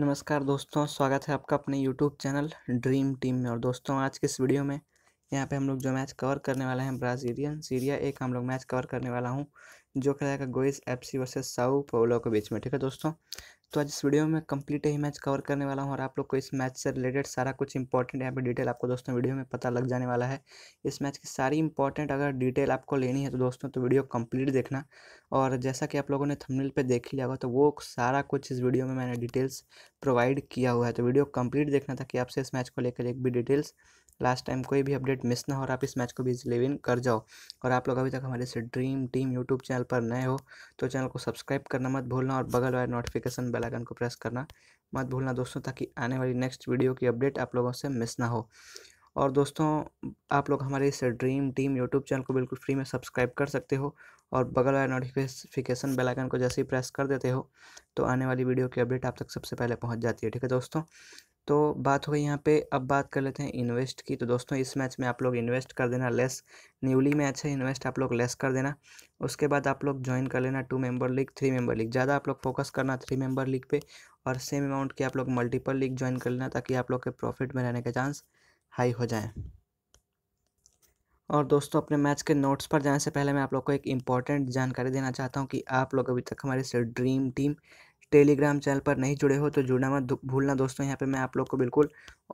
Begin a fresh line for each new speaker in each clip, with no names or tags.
नमस्कार दोस्तों स्वागत है आपका अपने यूट्यूब चैनल ड्रीम टीम में और दोस्तों आज के इस वीडियो में यहाँ पे हम लोग जो मैच कवर करने वाले हैं ब्राज़ीलियन सीरिया एक हम लोग मैच कवर करने वाला हूँ जो खेला गोइस एफ सी वर्सेज साउ पोलो के बीच में ठीक है दोस्तों तो आज इस वीडियो में कंप्लीट ही मैच कवर करने वाला हूँ और आप लोग को इस मैच से रिलेटेड सारा कुछ इंपॉर्टेंट यहाँ पे डिटेल आपको दोस्तों वीडियो में पता लग जाने वाला है इस मैच की सारी इंपॉर्टेंट अगर डिटेल आपको लेनी है तो दोस्तों तो वीडियो कम्प्लीट देखना और जैसा कि आप लोगों ने थमनिल पर देख ही लिया होगा तो वो सारा कुछ इस वीडियो में मैंने डिटेल्स प्रोवाइड किया हुआ है तो वीडियो कम्प्लीट देखना था कि आपसे इस मैच को लेकर एक भी डिटेल्स लास्ट टाइम कोई भी अपडेट मिस ना हो और आप इस मैच को भी इजिली विन कर जाओ और आप लोग अभी तक हमारे से ड्रीम टीम यूट्यूब चैनल पर नए हो तो चैनल को सब्सक्राइब करना मत भूलना और बगल वाले नोटिफिकेशन बेल आइकन को प्रेस करना मत भूलना दोस्तों ताकि आने वाली नेक्स्ट वीडियो की अपडेट आप लोगों से मिस ना हो और दोस्तों आप लोग हमारे इस ड्रीम टीम यूट्यूब चैनल को बिल्कुल फ्री में सब्सक्राइब कर सकते हो और बगल वाले नोटिफिकेशन बेल आइकन को जैसे ही प्रेस कर देते हो तो आने वाली वीडियो की अपडेट आप तक सबसे पहले पहुंच जाती है ठीक है दोस्तों तो बात हो गई यहाँ पे अब बात कर लेते हैं इन्वेस्ट की तो दोस्तों इस मैच में आप लोग इन्वेस्ट कर देना लेस न्यूली मैच है इन्वेस्ट आप लोग लेस कर देना उसके बाद आप लोग ज्वाइन कर लेना two member league three member league ज़्यादा आप लोग फोकस करना थ्री मेंबर लीग पे और सेम अमाउंट की आप लोग मल्टीपल लीग ज्वाइन कर लेना ताकि आप लोग के प्रॉफिट में रहने के चांस हाई हो जाएँ और दोस्तों अपने मैच के नोट्स पर जाने से पहले मैं आप लोग को एक इम्पॉर्टेंट जानकारी देना चाहता हूँ कि आप लोग अभी तक हमारे ड्रीम टीम टेलीग्राम चैनल पर नहीं जुड़े हो तो जुड़ना मत भूलना दोस्तों यहाँ पे मैं आप लोग को बिल्कुल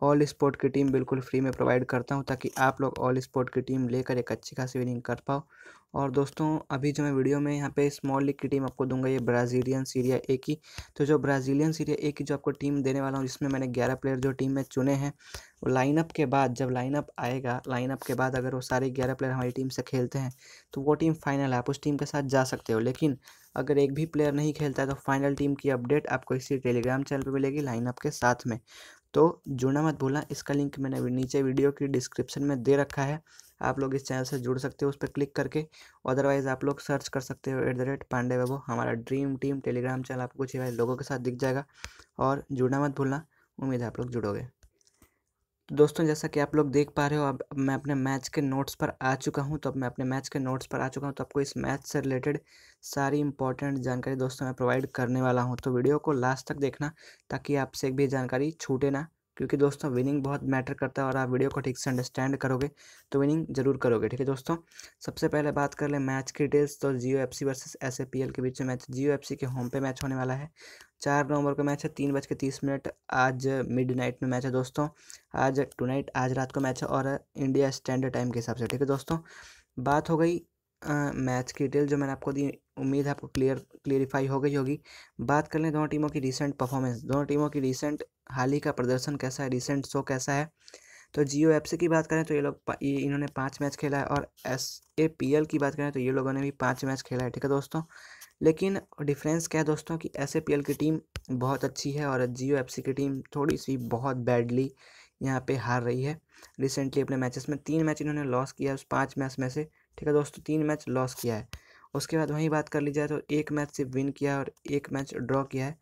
ऑल स्पोर्ट की टीम बिल्कुल फ्री में प्रोवाइड करता हूँ ताकि आप लोग ऑल स्पोर्ट की टीम लेकर एक अच्छी खासी विनिंग कर पाओ और दोस्तों अभी जो मैं वीडियो में यहाँ पे स्मॉल लीग की टीम आपको दूंगा ये ब्राज़ीलियन सीरिया ए की तो जो ब्राज़ीलियन सीरिया ए की जो आपको टीम देने वाला हूँ जिसमें मैंने ग्यारह प्लेयर जो टीम में चुने हैं लाइनअप के बाद जब लाइनअप आएगा लाइनअप के बाद अगर वो सारे ग्यारह प्लेयर हमारी टीम से खेलते हैं तो वो टीम फाइनल है आप उस टीम के साथ जा सकते हो लेकिन अगर एक भी प्लेयर नहीं खेलता है तो फाइनल टीम की अपडेट आपको इसी टेलीग्राम चैनल पर मिलेगी लाइनअप के साथ में तो जुड़ना मत भूलना इसका लिंक मैंने नीचे वीडियो की डिस्क्रिप्शन में दे रखा है आप लोग इस चैनल से जुड़ सकते हो उस पर क्लिक करके अदरवाइज़ आप लोग सर्च कर सकते हो एट द रेट पांडे बाबू हमारा ड्रीम टीम टेलीग्राम चैनल आपको कुछ लोगों के साथ दिख जाएगा और जुड़ना मत भूलना उम्मीद है आप लोग जुड़ोगे तो दोस्तों जैसा कि आप लोग देख पा रहे हो अब मैं अपने मैच के नोट्स पर आ चुका हूं तो अब मैं अपने मैच के नोट्स पर आ चुका हूं तो आपको इस मैच से रिलेटेड सारी इंपॉर्टेंट जानकारी दोस्तों मैं प्रोवाइड करने वाला हूं तो वीडियो को लास्ट तक देखना ताकि आपसे एक भी जानकारी छूटे ना क्योंकि दोस्तों विनिंग बहुत मैटर करता है और आप वीडियो को ठीक से अंडरस्टैंड करोगे तो विनिंग जरूर करोगे ठीक है दोस्तों सबसे पहले बात कर ले मैच की डिटेल्स तो Jio F C versus S P L के बीच में मैच जियो एफ सी के होम पे मैच होने वाला है चार नवंबर का मैच है तीन बज के तीस मिनट आज मिड नाइट में मैच है दोस्तों आज टू नाइट आज रात को मैच है और इंडिया स्टैंडर्ड टाइम के हिसाब से ठीक है दोस्तों बात हो गई मैच की डिटेल जो मैंने आपको दी उम्मीद है आपको क्लियर क्लियरिफाई हो गई होगी बात कर लें दोनों टीमों की रिसेंट परफॉर्मेंस दोनों टीमों की रिसेंट हाल ही का प्रदर्शन कैसा है रिसेंट शो कैसा है तो जियो एफ सी की बात करें तो ये लोग ये इन्होंने पाँच मैच खेला है और एस ए पी एल की बात करें तो ये लोगों ने भी पाँच मैच खेला है ठीक है दोस्तों लेकिन डिफरेंस क्या है दोस्तों कि एस ए पी एल की टीम बहुत अच्छी है और जियो एफ सी की टीम थोड़ी सी बहुत बैडली यहाँ पे हार रही है रिसेंटली अपने मैचेस में तीन मैच इन्होंने लॉस किया है उस पाँच मैच में से ठीक है दोस्तों तीन मैच लॉस किया है उसके बाद वहीं बात कर ली जाए तो एक मैच सिर्फ विन किया है और एक मैच ड्रॉ किया है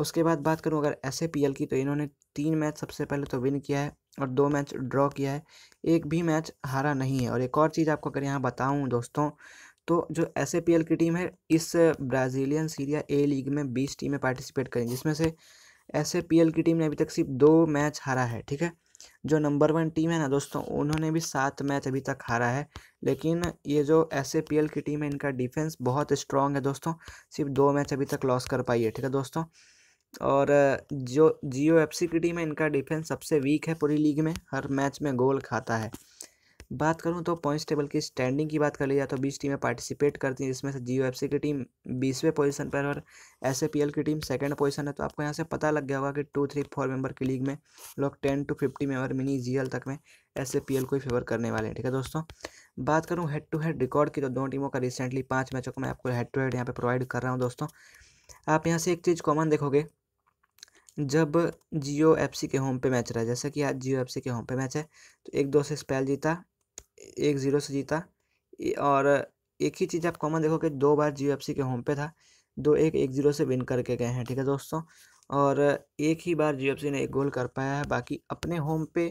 उसके बाद बात करूँ अगर एस की तो इन्होंने तीन मैच सबसे पहले तो विन किया है और दो मैच ड्रॉ किया है एक भी मैच हारा नहीं है और एक और चीज़ आपको अगर यहाँ बताऊँ दोस्तों तो जो एस की टीम है इस ब्राज़ीलियन सीरिया ए लीग में बीस टीमें पार्टिसिपेट करें जिसमें से एस की टीम ने अभी तक सिर्फ दो मैच हारा है ठीक है जो नंबर वन टीम है ना दोस्तों उन्होंने भी सात मैच अभी तक हारा है लेकिन ये जो एस की टीम है इनका डिफेंस बहुत स्ट्रांग है दोस्तों सिर्फ दो मैच अभी तक लॉस कर पाई है ठीक है दोस्तों और जो जियो एफ सी की टीम है इनका डिफेंस सबसे वीक है पूरी लीग में हर मैच में गोल खाता है बात करूं तो पॉइंट्स टेबल की स्टैंडिंग की बात कर ली जाए तो बीस टीमें पार्टिसिपेट करती हैं जिसमें से जियो एफ सी की टीम बीसवें पोजीशन पर और एस ए पी एल की टीम सेकेंड पोजीशन है तो आपको यहाँ से पता लग गया होगा कि टू थ्री फोर मेंबर की लीग में लोग टेन टू फिफ्टी में मिनी जी एल तक में एस ए पी एल को ही फेवर करने वाले हैं ठीक है दोस्तों बात करूँ हेड टू हेड रिकॉर्ड की तो दोनों टीमों का रिसेंटली पाँच मैचों को मैं आपको हेड टू हेड यहाँ पर प्रोवाइड कर रहा हूँ दोस्तों आप यहाँ से एक चीज़ कॉमन देखोगे जब जियो एफ सी के होम पे मैच रहा जैसा कि आज जियो एफ सी के होम पे मैच है तो एक दो से स्पेल जीता एक ज़ीरो से जीता और एक ही चीज़ आप कॉमन देखोगे दो बार जियो एफ सी के होम पे था दो एक एक ज़ीरो से विन करके गए हैं ठीक है दोस्तों और एक ही बार जियो एफ सी ने एक गोल कर पाया है बाकी अपने होम पे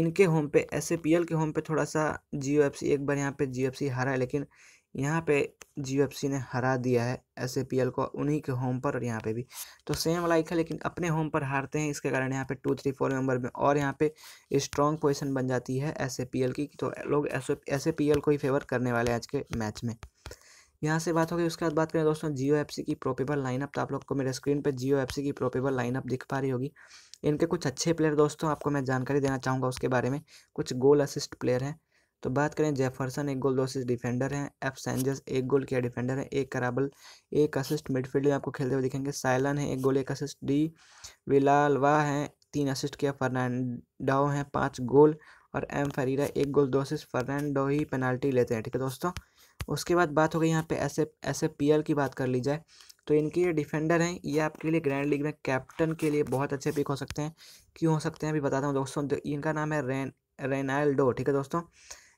इनके होम पे एस के होम पे थोड़ा सा जियो एफ सी एक बार यहाँ पे जियो एफ सी हारा है लेकिन यहाँ पे जी ने हरा दिया है एस को उन्हीं के होम पर और यहाँ पे भी तो सेम लाइक है लेकिन अपने होम पर हारते हैं इसके कारण यहाँ पे टू थ्री फोर नंबर में और यहाँ पे स्ट्रॉन्ग पोजिशन बन जाती है एस की तो लोग एस को ही फेवर करने वाले हैं आज के मैच में यहाँ से बात हो गई उसके बाद बात करें दोस्तों जियो एफ की प्रोपेबल लाइनअप तो आप लोग को मेरे स्क्रीन पर जियो एफ की प्रोपेबल लाइनअप दिख पा रही होगी इनके कुछ अच्छे प्लेयर दोस्तों आपको मैं जानकारी देना चाहूँगा उसके बारे में कुछ गोल असिस्ट प्लेयर हैं तो बात करें जेफरसन एक गोल दो असिस्ट डिफेंडर हैं एफ सेंजर्स एक गोल किया डिफेंडर है एक कराबल एक असिस्ट मिडफील्ड में आपको खेलते हुए दिखेंगे साइलन है एक गोल एक असिस्ट डी विलालवा हैं तीन असिस्ट किया फर्नांडो हैं पाँच गोल और एम फरीरा एक गोल दो असिस्ट फर्नांडो ही पेनाल्टी लेते हैं ठीक है दोस्तों उसके बाद बात हो गई यहाँ पे एस एस पी एल की बात कर ली जाए तो इनके ये डिफेंडर हैं ये आपके लिए ग्रैंड लीग में कैप्टन के लिए बहुत अच्छे पिक हो सकते हैं क्यों हो सकते हैं अभी बताता हूँ दोस्तों इनका नाम है रेन रेनाल्डो ठीक है दोस्तों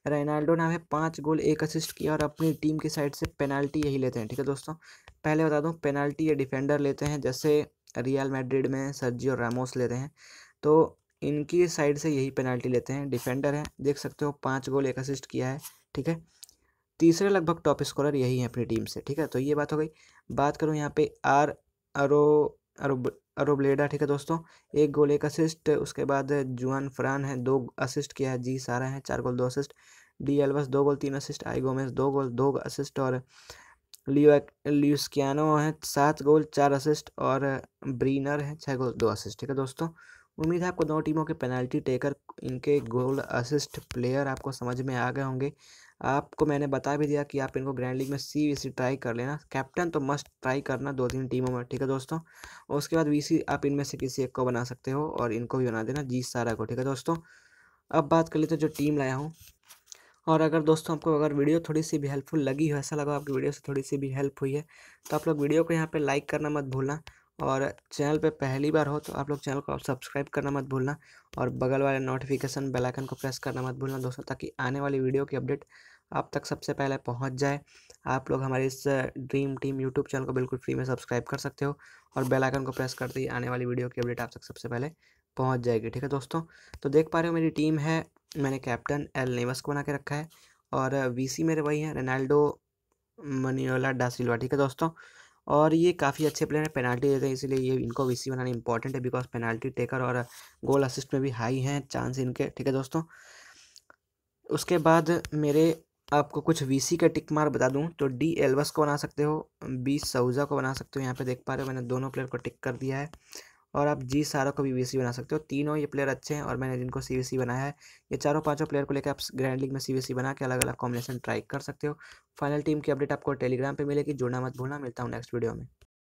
रेनाल्डो ने हमें पाँच गोल एक असिस्ट किया और अपनी टीम की साइड से पेनाल्टी यही लेते हैं ठीक है दोस्तों पहले बता दूँ पेनाल्टी या डिफेंडर लेते हैं जैसे रियल मैड्रिड में सर्जी और रामोस लेते हैं तो इनकी साइड से यही पेनाल्टी लेते हैं डिफेंडर हैं देख सकते हो पाँच गोल एक असिस्ट किया है ठीक है तीसरे लगभग टॉप स्कोरर यही हैं अपनी टीम से ठीक है तो ये बात हो गई बात करूँ यहाँ पे आर अरो अरुब ब्लेडा ठीक है दोस्तों एक गोल एक असिस्ट उसके बाद जुआन फ्रान है दो असिस्ट किया है जी सारा है चार गोल दो असिस्ट डी एल्वस दो गोल तीन असिस्ट आई गोमेस दो गोल दो असिस्ट और लियो लियोस्कियानो है सात गोल चार असिस्ट और ब्रीनर है छः गोल दो असिस्ट ठीक है दोस्तों उम्मीद है आपको दोनों टीमों के पेनल्टी टेकर इनके गोल असिस्ट प्लेयर आपको समझ में आ गए होंगे आपको मैंने बता भी दिया कि आप इनको ग्रैंड लीग में सी वी ट्राई कर लेना कैप्टन तो मस्ट ट्राई करना दो तीन टीमों में ठीक है दोस्तों और उसके बाद वीसी आप इनमें से किसी एक को बना सकते हो और इनको भी बना देना जी सारा को ठीक है दोस्तों अब बात कर लेते हैं जो टीम लाया हूँ और अगर दोस्तों आपको अगर वीडियो थोड़ी सी भी हेल्पफुल लगी हो ऐसा लगा आपकी वीडियो से थोड़ी सी भी हेल्प हुई है तो आप लोग वीडियो को यहाँ पे लाइक करना मत भूलना और चैनल पे पहली बार हो तो आप लोग चैनल को सब्सक्राइब करना मत भूलना और बगल वाले नोटिफिकेशन बेल आइकन को प्रेस करना मत भूलना दोस्तों ताकि आने वाली वीडियो की अपडेट आप तक सबसे पहले पहुंच जाए आप लोग हमारे इस ड्रीम टीम यूट्यूब चैनल को बिल्कुल फ्री में सब्सक्राइब कर सकते हो और बेल आइकन को प्रेस करते ही आने वाली वीडियो की अपडेट आप तक सबसे पहले पहुंच जाएगी ठीक है दोस्तों तो देख पा रहे हो मेरी टीम है मैंने कैप्टन एल नेवस को बना के रखा है और वी मेरे वही हैं रेनाल्डो मनियोला डासिल्वा ठीक है दोस्तों और ये काफ़ी अच्छे प्लेयर हैं पेनाल्टी देते हैं इसीलिए ये इनको वी सी बनाना इंपॉर्टेंट है बिकॉज पेनाल्टी टेकर और गोल असिस्ट में भी हाई हैं चांस इनके ठीक है दोस्तों उसके बाद मेरे आपको कुछ वीसी का टिक मार बता दूं तो डी एल्वस को बना सकते हो बी सऊजा को बना सकते हो यहाँ पे देख पा रहे हो मैंने दोनों प्लेयर को टिक कर दिया है और आप जी सारा को भी वीसी बना सकते हो तीनों ये प्लेयर अच्छे हैं और मैंने जिनको सीवीसी बनाया है ये चारों पांचों प्लेयर को लेकर आप ग्रैंड लीग में सीवीसी बना के अलग अलग कॉम्बिनेशन ट्राई कर सकते हो फाइनल टीम की अपडेट आपको टेलीग्राम पर मिलेगी जुड़ना मत भूलना मिलता हूँ नेक्स्ट वीडियो में